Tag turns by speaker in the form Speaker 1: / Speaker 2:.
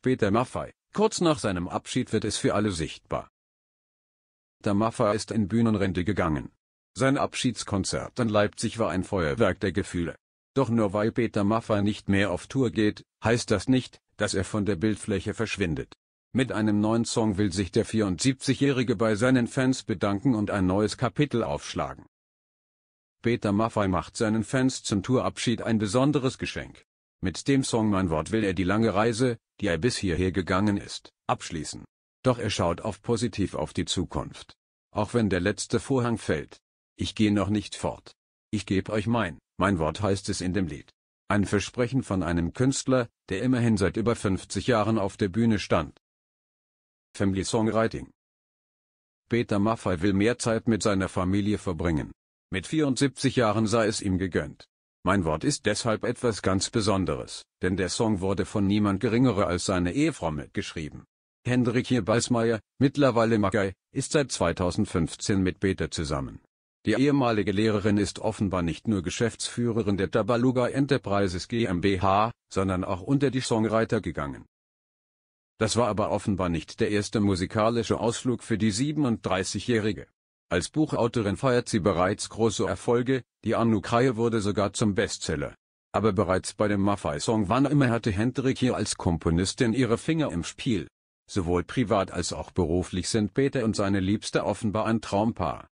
Speaker 1: Peter Maffay. Kurz nach seinem Abschied wird es für alle sichtbar. Der Maffay ist in Bühnenrente gegangen. Sein Abschiedskonzert in Leipzig war ein Feuerwerk der Gefühle. Doch nur weil Peter Maffay nicht mehr auf Tour geht, heißt das nicht, dass er von der Bildfläche verschwindet. Mit einem neuen Song will sich der 74-Jährige bei seinen Fans bedanken und ein neues Kapitel aufschlagen. Peter Maffay macht seinen Fans zum Tourabschied ein besonderes Geschenk. Mit dem Song Mein Wort will er die lange Reise, die er bis hierher gegangen ist, abschließen. Doch er schaut auf positiv auf die Zukunft. Auch wenn der letzte Vorhang fällt. Ich gehe noch nicht fort. Ich gebe euch mein, mein Wort heißt es in dem Lied. Ein Versprechen von einem Künstler, der immerhin seit über 50 Jahren auf der Bühne stand. Family Songwriting Peter Maffei will mehr Zeit mit seiner Familie verbringen. Mit 74 Jahren sei es ihm gegönnt. Mein Wort ist deshalb etwas ganz Besonderes, denn der Song wurde von niemand geringerer als seine Ehefrau mitgeschrieben. Hendrikje Balsmeier, mittlerweile Mackay, ist seit 2015 mit Bete zusammen. Die ehemalige Lehrerin ist offenbar nicht nur Geschäftsführerin der Tabaluga Enterprises GmbH, sondern auch unter die Songwriter gegangen. Das war aber offenbar nicht der erste musikalische Ausflug für die 37-Jährige. Als Buchautorin feiert sie bereits große Erfolge, die Anukraya wurde sogar zum Bestseller. Aber bereits bei dem Maffei-Song Wann immer hatte Hendrik hier als Komponistin ihre Finger im Spiel. Sowohl privat als auch beruflich sind Peter und seine Liebste offenbar ein Traumpaar.